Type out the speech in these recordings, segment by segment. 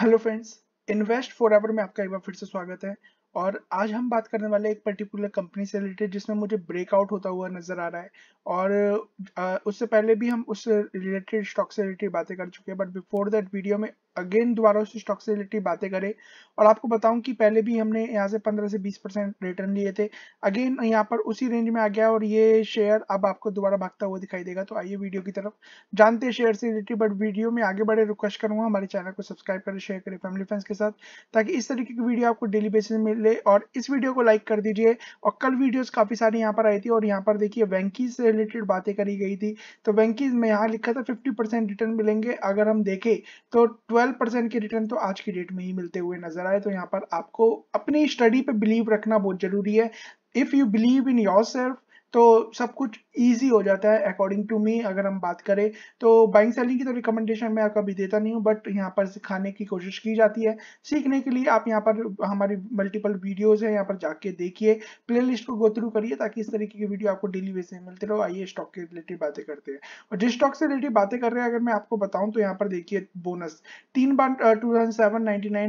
hello friends invest for ever में आपका एक बार फिर से स्वागत है और आज हम बात करने वाले एक पर्टिकुलर कंपनी से रिलेटेड जिसमें मुझे ब्रेकआउट होता हुआ नजर आ रहा है और उससे पहले भी हम उस रिलेटेड स्टॉक से रिलेटेड बातें कर चुके हैं बट बिफोर दैट वीडियो में अगेन दोबारा उसी स्टॉक से रिलेटेड बातें करें और आपको बताऊं कि पहले भी हमने यहाँ से 15 से 20 परसेंट रिटर्न लिए थे अगेन यहाँ पर उसी रेंज में आ गया और ये शेयर अब आपको दोबारा भागता हुआ दिखाई देगा तो आइए वीडियो की तरफ जानते हैं शेयर से रिलेटेड बट वीडियो में आगे बढ़े रिक्वेस्ट करूंगा हमारे चैनल को सब्सक्राइब करें शेयर करें फैमिली फ्रेंड्स के साथ ताकि इस तरीके की वीडियो आपको डेली बेसिस में मिले और इस वीडियो को लाइक कर दीजिए और कल वीडियोज काफी सारी यहाँ पर आई थी और यहाँ पर देखिए वैंकीज से रिलेटेड बातें करी गई थी तो वैंकीज में यहाँ लिखा था फिफ्टी रिटर्न मिलेंगे अगर हम देखें तो ट्वेल्व 12 परसेंट के रिटर्न तो आज की डेट में ही मिलते हुए नजर आए तो यहाँ पर आपको अपनी स्टडी पे बिलीव रखना बहुत जरूरी है if you believe in yourself तो सब कुछ ईजी हो जाता है अकॉर्डिंग टू मी अगर हम बात करें तो बाइंग सेलिंग की तो रिकमेंडेशन मैं कभी देता नहीं हूँ बट यहाँ पर सिखाने की कोशिश की जाती है सीखने के लिए आप यहाँ पर हमारी मल्टीपल वीडियोज़ हैं यहाँ पर जाके देखिए प्ले को गो थ्रू करिए ताकि इस तरीके की वीडियो आपको डेली बेस में मिलते रहो आइए स्टॉक के रिलेटेड बातें करते हैं और जिस स्टॉक से रिलेटेड बातें कर रहे हैं अगर मैं आपको बताऊँ तो यहाँ पर देखिए बोनस तीन बार टू थाउजेंड और नाइन्टी में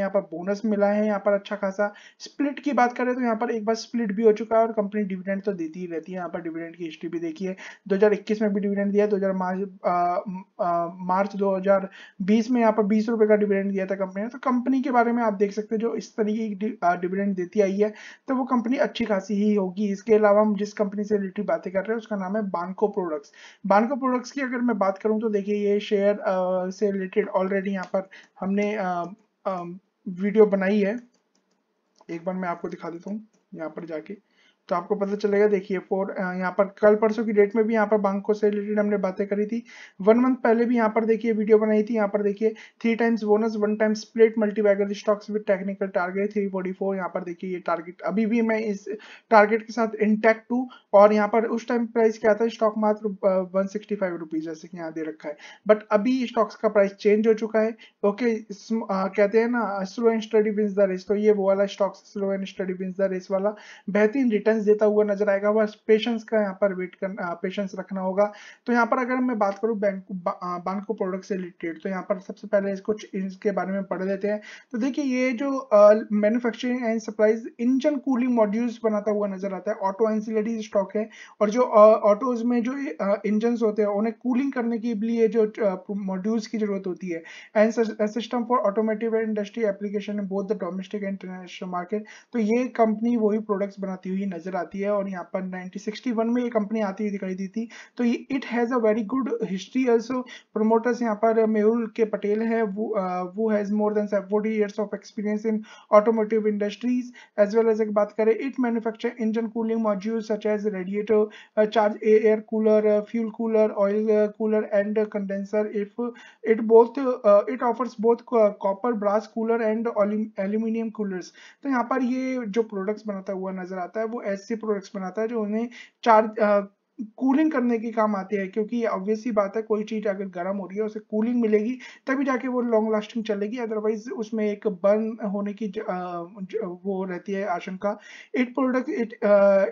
यहाँ पर बोनस मिला है यहाँ पर अच्छा खासा स्प्लिट की बात करें तो यहाँ पर एक बार स्प्लिट भी हो चुका है और कंपनी डिविडेंड तो दे देती रहती है यहाँ पर डिविडेंड की हिस्ट्री भी देखिए है 2021 में भी डिविडेंड दिया 2000 मार्च मार्च 2020 में यहाँ पर बीस रुपए का डिविडेंड दिया था कंपनी ने तो कंपनी के बारे में आप देख सकते हैं जो इस तरीके की डिविडेंड देती आई है तो वो कंपनी अच्छी खासी ही होगी इसके अलावा हम जिस कंपनी से रिलेटेड बातें कर रहे हैं उसका नाम है बानको प्रोडक्ट्स बानको प्रोडक्ट्स की अगर मैं बात करूँ तो देखिए ये शेयर से रिलेटेड ऑलरेडी यहाँ पर हमने आ, आ, वीडियो बनाई है एक बार मैं आपको दिखा देता हूँ यहाँ पर जाके तो आपको पता चलेगा देखिए फोर यहाँ पर कल परसों की डेट में भी यहाँ पर बैंकों से रिलेटेड हमने बातें करी थी वन मंथ पहले भी यहाँ पर देखिए वीडियो बनाई थी यहाँ पर देखिए three times bonus one time split multibagger stocks with technical target three forty four यहाँ पर देखिए ये टारगेट अभी भी मैं इस टारगेट के साथ इंटैक्ट हूँ और यहाँ पर उस टाइम प्राइस क्या था स्टॉक मात्र वन सिक्सटी फाइव रुपीज जैसे कि यहाँ दे रखा है बट अभी स्टॉक्स का प्राइस चेंज हो चुका है ओके कहते हैं ना slow and steady wins the race तो ये वो वाला stocks slow and steady wins the race वाला बेहतरीन रिटर्न गाइडेंस देता हुआ नजर आएगा बस पेशेंस का यहाँ पर वेट करना पेशेंस रखना होगा तो यहाँ पर अगर मैं बात करूँ बैंक बांको प्रोडक्ट से रिलेटेड तो यहाँ पर सबसे पहले कुछ इसके बारे में पढ़ लेते हैं तो देखिए ये जो manufacturing and supplies engine cooling modules बनाता हुआ नजर आता है ऑटो एंसिलरी स्टॉक है और जो ऑटोज में जो इंजन होते हैं उन्हें कूलिंग करने के लिए जो मॉड्यूल्स की जरूरत होती है and system for automotive industry application both the domestic and international market तो ये कंपनी वही प्रोडक्ट्स बनाती हुई नजर नजर आती है और यहाँ पर 1961 में ये कंपनी आती हुई दिखाई दी थी तो it has a very good history also promoters यहाँ पर मेहुल के पटेल है वो वो has more than forty years of experience in automotive industries as well as एक बात करें it manufacture engine cooling module such as radiator charge air cooler fuel cooler oil cooler and condenser if it both it offers both copper brass cooler and aluminium coolers तो यहाँ पर ये जो products बनाता हुआ नजर आता है वो ऐसे प्रोडक्ट्स बनाता है जो उन्हें चार कूलिंग करने के काम आते हैं क्योंकि ऑब्वियसली बात है कोई चीज़ अगर गर्म हो रही है उसे कूलिंग मिलेगी तभी जाके वो लॉन्ग लास्टिंग चलेगी अदरवाइज उसमें एक बर्न होने की ज, ज, वो रहती है आशंका it product it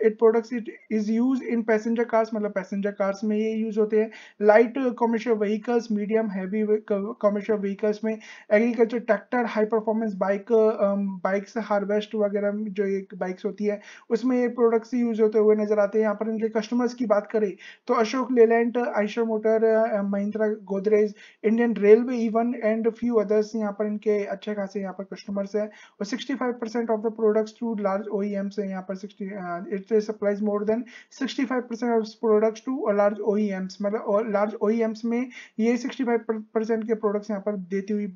it products it is use in passenger cars मतलब पैसेंजर कार्स में ये यूज होते हैं light commercial vehicles medium heavy commercial vehicles में agriculture tractor high performance bike bikes harvest वगैरह जो एक बाइक्स होती है उसमें ये प्रोडक्ट्स यूज होते हुए नजर आते हैं यहाँ पर इनके कस्टमर्स की बात करें तो Ashok Leyland Eicher motor Mahindra Godrej Indian railway even and few others यहाँ पर इनके अच्छे खासे यहाँ पर कस्टमर्स हैं और 65 percent of the products to large O से यहाँ पर it supplies more than sixty percent of products to large O मतलब लार्ज ओ e में ये सिक्सटी परसेंट के प्रोडक्ट्स यहाँ पर देती हुई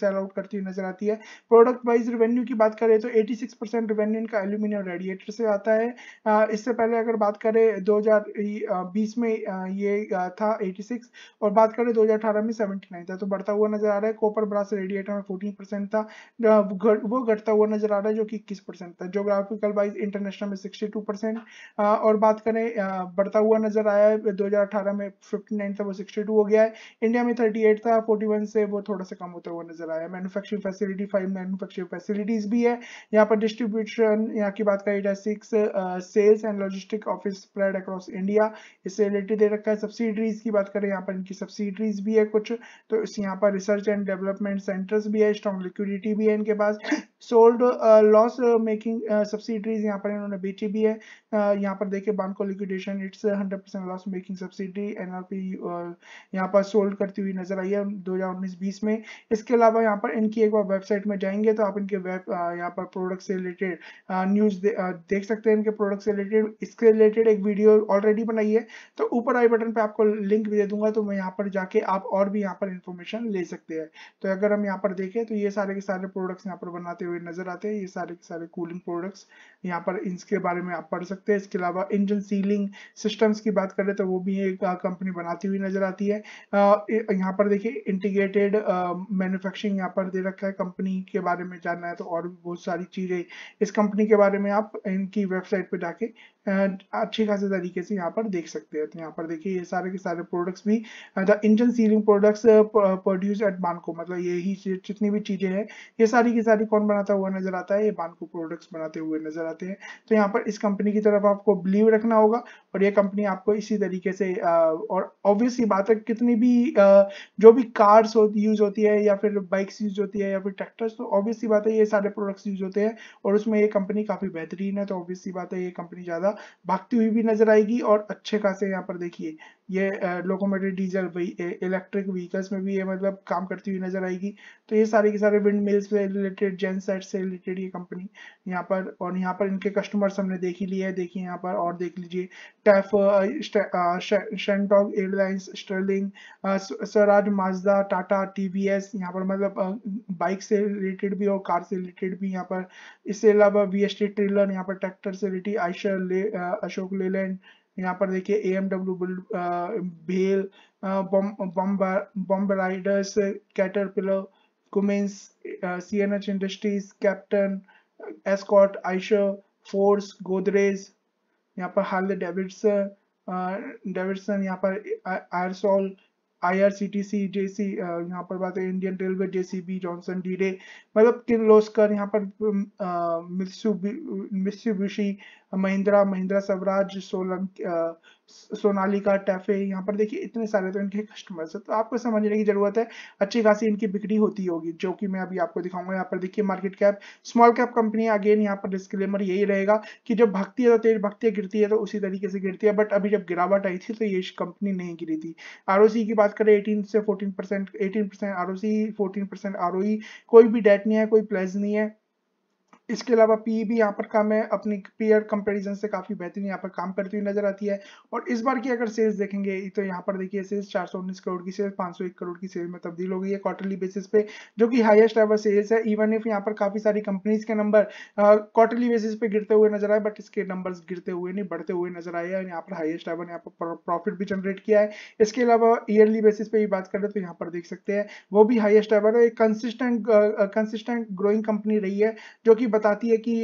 सेल आउट करती हुई नजर आती है प्रोडक्ट वाइज रेवेन्यू की बात करें तो 86 परसेंट रेवेन्यू इनका एल्यूमिनियम रेडिएटर से आता है इससे पहले अगर बात करें 2000 2020 में ये था 86 और बात करें 2018 में 79 था तो बढ़ता हुआ नजर आ रहा है कॉपर ब्रास रेडिएटर में 14 परसेंट था वो घटता हुआ नजर आ रहा है जो कि इक्कीस परसेंट था जोग्राफिकल वाइज इंटरनेशनल में 62 परसेंट और बात करें बढ़ता हुआ नजर आया है 2018 में 59 था वो 62 हो गया है इंडिया में 38 था 41 से वो थोड़ा सा कम होता हुआ नजर आया manufacturing facility five manufacturing facilities भी है यहाँ पर डिस्ट्रीब्यूशन यहाँ की बात करें six sales and logistic office spread across India India इससे रिलेटेड दे रखा है सब्सिडरीज की बात करें यहाँ पर इनकी सब्सिडरीज भी है कुछ तो इस यहाँ पर रिसर्च एंड डेवलपमेंट सेंटर्स भी है स्ट्रॉन्ग लिक्विडिटी भी है इनके पास सोल्ड लॉस मेकिंग सब्सिडरीज यहाँ पर इन्होंने बेची भी है uh, यहाँ पर देखिए Banco liquidation it's hundred percent loss making subsidy NRP यहाँ पर सोल्ड करती हुई नजर आई है दो हजार में इसके अलावा यहाँ पर इनकी एक बार वेबसाइट में जाएंगे तो आप इनके वेब uh, यहाँ पर प्रोडक्ट से रिलेटेड uh, न्यूज uh, देख सकते हैं इनके प्रोडक्ट से रिलेटेड इसके रिलेटेड एक वीडियो ऑलरेडी ऑलरेडी बनाई है तो ऊपर आई बटन पे आपको लिंक भी दे दूंगा तो मैं यहाँ पर जाके आप और भी यहाँ पर इन्फॉर्मेशन ले सकते हैं तो अगर हम यहाँ पर देखें तो ये सारे के सारे प्रोडक्ट्स यहाँ पर बनाते हुए नजर आते हैं ये सारे के सारे कूलिंग प्रोडक्ट्स यहाँ पर इसके बारे में आप पढ़ सकते हैं इसके अलावा इंजन सीलिंग सिस्टम्स की बात करें तो वो भी एक कंपनी बनाती हुई नजर आती है यहाँ पर देखिए इंटीग्रेटेड मैन्युफैक्चरिंग यहाँ पर दे रखा है कंपनी के बारे में जानना है तो और भी बहुत सारी चीजें इस कंपनी के बारे में आप इनकी वेबसाइट पर जाके अच्छी खासी तरीके से तो यहाँ पर देख सकते हैं तो यहाँ पर देखिए ये सारे के सारे प्रोडक्ट्स भी the engine sealing products produce at Banco मतलब ये ही जितनी भी चीजें हैं ये सारी की सारी कौन बनाता हुआ नजर आता है ये बानको प्रोडक्ट्स बनाते हुए नजर आते हैं तो यहाँ पर इस कंपनी की तरफ आपको बिलीव रखना होगा और ये कंपनी आपको इसी तरीके से और ऑब्वियसली बात है कितनी भी जो भी कार्स यूज होती है या फिर बाइक्स यूज होती है या फिर ट्रैक्टर्स तो ऑब्वियसली बात है ये सारे प्रोडक्ट्स यूज होते हैं और उसमें ये कंपनी काफी बेहतरीन है तो ऑब्वियसली बात है ये कंपनी ज्यादा भागती हुई भी नजर आएगी और अच्छे खासे यहाँ पर देखिए ये लोकोमोटिव डीजल इलेक्ट्रिक व्हीकल्स में भी ये मतलब काम करती हुई नजर आएगी तो ये सारे के सारे विंड मिल्स से रिलेटेड जेन सेट से रिलेटेड ये कंपनी यहाँ पर और यहाँ पर इनके कस्टमर्स हमने देख ही लिए है देखिए यहाँ पर और देख लीजिए टैफ शेंटॉग airlines Sterling Swaraj Mazda Tata T V यहाँ पर मतलब बाइक से रिलेटेड भी और कार से रिलेटेड भी यहाँ पर इससे अलावा वी एस टी ट्रिलर यहाँ पर ट्रैक्टर से रिलेटेड आयशर ले अशोक लेलैंड यहाँ पर देखिए ए एम डब्ल्यू भेल Bombardiers Caterpillar Cummins C N H industries captain Escort Eicher Force Godrej यहाँ पर हार्ले डेविडसन डेविडसन यहाँ पर आयरसोल I R C T C जे सी यहाँ पर बात है Indian railway J C B Johnson D डे मतलब किर्लोस्कर यहाँ पर मिस्यूबिशी महिंद्रा महिंद्रा स्वराज सोलंकी सोनालिका टैफे यहाँ पर देखिए इतने सारे तो इनके कस्टमर्स है तो आपको समझने की जरूरत है अच्छी खासी इनकी बिक्री होती होगी जो कि मैं अभी आपको दिखाऊंगा यहाँ पर देखिए market cap small cap company again यहाँ पर डिस्क्लेमर यही रहेगा कि जब भक्ति है तो तेज भक्ति गिरती है तो उसी तरीके से गिरती है बट अभी जब गिरावट आई थी तो ये कंपनी नहीं गिरी थी आर की बात करें एटीन से fourteen percent eighteen percent R O percent कोई भी डेट नहीं है कोई प्लेज नहीं है इसके अलावा पी e भी यहाँ पर कम है अपनी पीयर कंपेरिजन से काफी बेहतरीन यहाँ पर काम करती हुई नजर आती है और इस बार की अगर सेल्स देखेंगे तो यहाँ पर देखिए सेल्स चार करोड़ की सेल्स पाँच करोड़ की सेल में तब्दील हो गई है क्वार्टरली बेसिस पे जो कि हाईएस्ट एवर सेल्स है इवन इफ यहाँ पर काफी सारी कंपनीज के नंबर क्वार्टरली बेसिस पे गिरते हुए नजर आए बट इसके नंबर गिरते हुए नहीं बढ़ते हुए नजर आए हैं यहाँ पर हाईएस्ट एवर यहाँ पर प्रॉफिट भी जनरेट किया है इसके अलावा ईयरली बेसिस पे भी बात करें तो यहाँ पर देख सकते हैं वो भी हाईएस्ट एवर है कंसिस्टेंट कंसिस्टेंट ग्रोइंग कंपनी रही है जो कि बताती है कि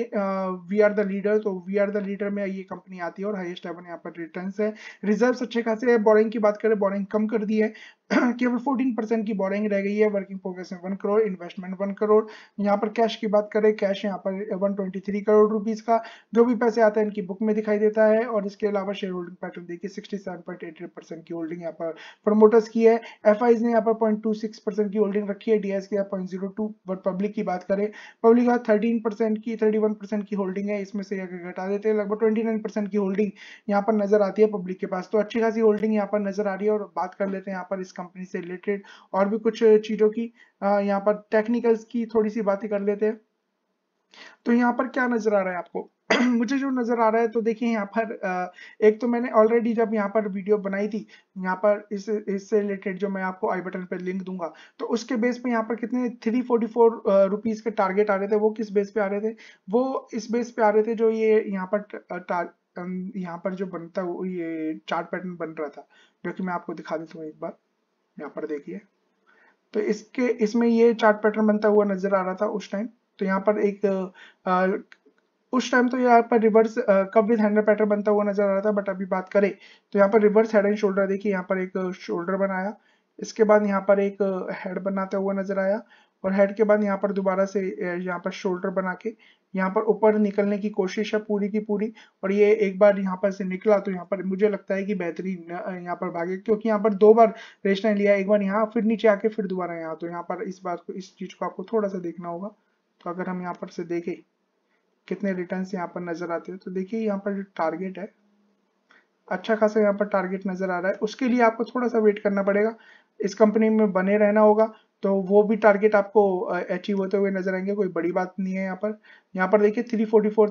वी आर द लीडर तो वी आर द लीडर में ये कंपनी आती है और हाईएस्ट लेवल यहाँ पर रिटर्न है रिजर्व अच्छे खासे है बोरिंग की बात करें बोरिंग कम कर दी है केवल 14 परसेंट की बोरिंग रह गई है वर्किंग प्रोग्रेस में one crore investment one crore यहाँ पर कैश की बात करें कैश यहाँ पर 123 करोड़ रुपीज का जो भी पैसे आते हैं इनकी बुक में दिखाई देता है और इसके अलावा शेयर होल्डिंग पैटर्न देखिए एट परसेंट की होल्डिंग यहाँ पर प्रमोटर्स की है एफ ने यहाँ पर पॉइंट की होल्डिंग रखी है डीएस की पॉइंट जीरो पब्लिक की बात करें पब्लिक का थर्टीन की थर्टी की होल्डिंग है इसमें से अगर घटा देते हैं लगभग ट्वेंटी की होल्डिंग यहाँ पर नजर आती है पब्लिक के पास तो अच्छी खासी होल्डिंग यहाँ पर नजर आ रही है और बात कर लेते हैं यहाँ पर इसका कंपनी से रिलेटेड और भी कुछ चीज़ों की यहाँ पर टेक्निकल्स की थोड़ी सी बातें कर लेते हैं तो यहाँ पर क्या नजर आ रहा है आपको मुझे जो नजर आ रहा है तो देखिए यहाँ पर एक तो मैंने ऑलरेडी जब यहाँ पर वीडियो बनाई थी यहाँ पर इस इससे रिलेटेड जो मैं आपको आई बटन पर लिंक दूंगा तो उसके बेस पे यहाँ पर कितने थ्री फोर्टी फोर रुपीज के टारगेट आ रहे थे वो किस बेस पे आ रहे थे वो इस बेस पे आ रहे थे जो ये यहाँ पर यहाँ पर जो बनता है वो ये चार्ट पैटर्न बन रहा था जो कि मैं आपको दिखा देता हूँ एक बार यहाँ पर देखिए तो इसके इसमें ये चार्ट पैटर्न बनता हुआ नजर आ रहा था उस टाइम तो यहाँ पर एक आ, उस टाइम तो यहाँ पर रिवर्स कब विद हैंडल पैटर्न बनता हुआ नजर आ रहा था बट अभी बात करें तो यहाँ पर रिवर्स हेड एंड शोल्डर देखिए यहाँ पर एक शोल्डर बनाया इसके बाद यहाँ पर एक हेड बनाता हुआ नजर आया और हेड के बाद यहाँ पर दोबारा से यहाँ पर शोल्डर बना के यहाँ पर ऊपर निकलने की कोशिश है पूरी की पूरी और ये एक बार यहाँ पर से निकला तो यहाँ पर मुझे लगता है कि बेहतरीन यहाँ पर भागे क्योंकि यहाँ पर दो बार रेशना लिया एक बार यहाँ फिर नीचे आके फिर दोबारा यहाँ तो यहाँ पर इस बात को इस चीज को आपको थोड़ा सा देखना होगा तो अगर हम यहाँ पर से देखें कितने रिटर्न यहाँ पर नजर आते हैं तो देखिए यहाँ पर टारगेट है अच्छा खासा यहाँ पर टारगेट नजर आ रहा है उसके लिए आपको थोड़ा सा वेट करना पड़ेगा इस कंपनी में बने रहना होगा तो वो भी टारगेट आपको अचीव होते हुए नजर आएंगे कोई बड़ी बात नहीं है यहाँ पर यहाँ पर देखिए 344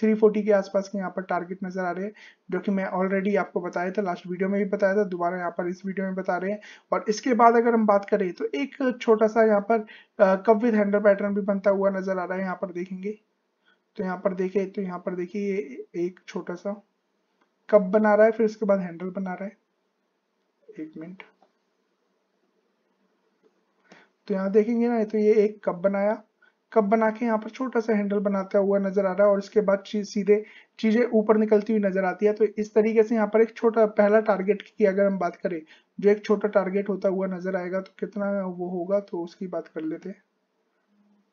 340 के आसपास के यहाँ पर टारगेट नजर आ रहे हैं जो कि मैं ऑलरेडी आपको बताया था लास्ट वीडियो में भी बताया था दोबारा यहाँ पर इस वीडियो में बता रहे हैं और इसके बाद अगर हम बात करें तो एक छोटा सा यहाँ पर कप विद हैंडल पैटर्न भी बनता हुआ नजर आ रहा है यहाँ पर देखेंगे तो यहाँ पर देखे तो यहाँ पर देखिए एक छोटा सा कप बना रहा है फिर इसके बाद हैंडल बना रहा है एक मिनट तो यहाँ देखेंगे ना तो ये एक कप बनाया कप बना के यहाँ पर छोटा सा हैंडल बनाता हुआ नजर आ रहा है और इसके बाद चीज सीधे चीजें ऊपर निकलती हुई नजर आती है तो इस तरीके से यहाँ पर एक छोटा पहला टारगेट की अगर हम बात करें जो एक छोटा टारगेट होता हुआ नजर आएगा तो कितना वो होगा तो उसकी बात कर लेते हैं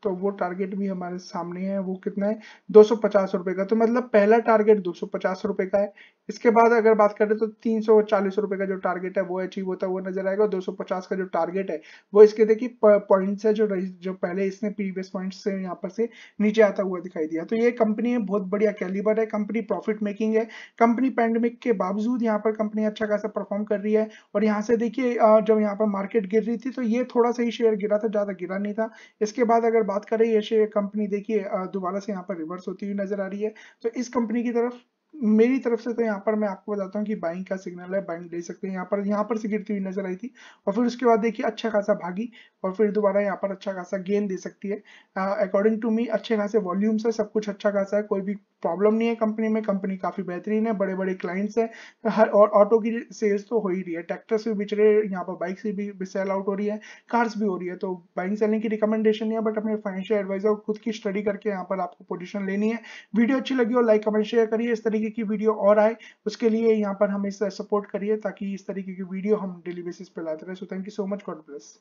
तो वो टारगेट भी हमारे सामने है वो कितना है दो सौ पचास रुपए का तो मतलब पहला टारगेट दो सौ पचास रुपए का है इसके बाद अगर बात करें तो तीन सौ चालीस रुपए का जो टारगेट है वो अचीव होता हुआ नजर आएगा 250 का जो टारगेट है वो इसके देखिए पॉइंट्स है जो जो पहले इसने प्रीवियस पॉइंट्स से यहाँ पर से नीचे आता हुआ दिखाई दिया तो ये कंपनी है बहुत बढ़िया कैलिबर है कंपनी प्रॉफिट मेकिंग है कंपनी पैंडमिक के बावजूद यहाँ पर कंपनी अच्छा खासा परफॉर्म कर रही है और यहाँ से देखिए जब यहाँ पर मार्केट गिर रही थी तो ये थोड़ा सा ही शेयर गिरा था ज्यादा गिरा नहीं था इसके बाद अगर बात करें ये शेयर कंपनी देखिए दोबारा से यहाँ पर रिवर्स होती हुई नजर आ रही है तो इस कंपनी की तरफ मेरी तरफ से तो यहाँ पर मैं आपको बताता हूँ कि बाइंग का सिग्नल है बाइंग ले सकते हैं यहाँ पर यहाँ पर से गिरती हुई नजर आई थी और फिर उसके बाद देखिए अच्छा खासा भागी और फिर दोबारा यहाँ पर अच्छा खासा गेन दे सकती है अकॉर्डिंग टू मी अच्छे खासे वॉल्यूम्स है सब कुछ अच्छा खासा है कोई भी प्रॉब्लम नहीं है कंपनी में कंपनी काफ़ी बेहतरीन है बड़े बड़े क्लाइंट्स हैं हर और ऑटो की सेल्स तो हो ही रही है ट्रैक्टर्स भी बिच रहे यहाँ पर बाइक्स भी, भी सेल आउट हो रही है कार्स भी हो रही है तो बाइंग सेलिंग की रिकमेंडेशन नहीं है बट अपने फाइनेंशियल एडवाइजर खुद की स्टडी करके यहाँ पर आपको पोजिशन लेनी है वीडियो अच्छी लगी हो लाइक कमेंट शेयर करिए इस तरीके की वीडियो और आए उसके लिए यहाँ पर हमें सपोर्ट करिए ताकि इस तरीके की वीडियो हम डेली बेसिस पर लाते रहे so thank you so much God bless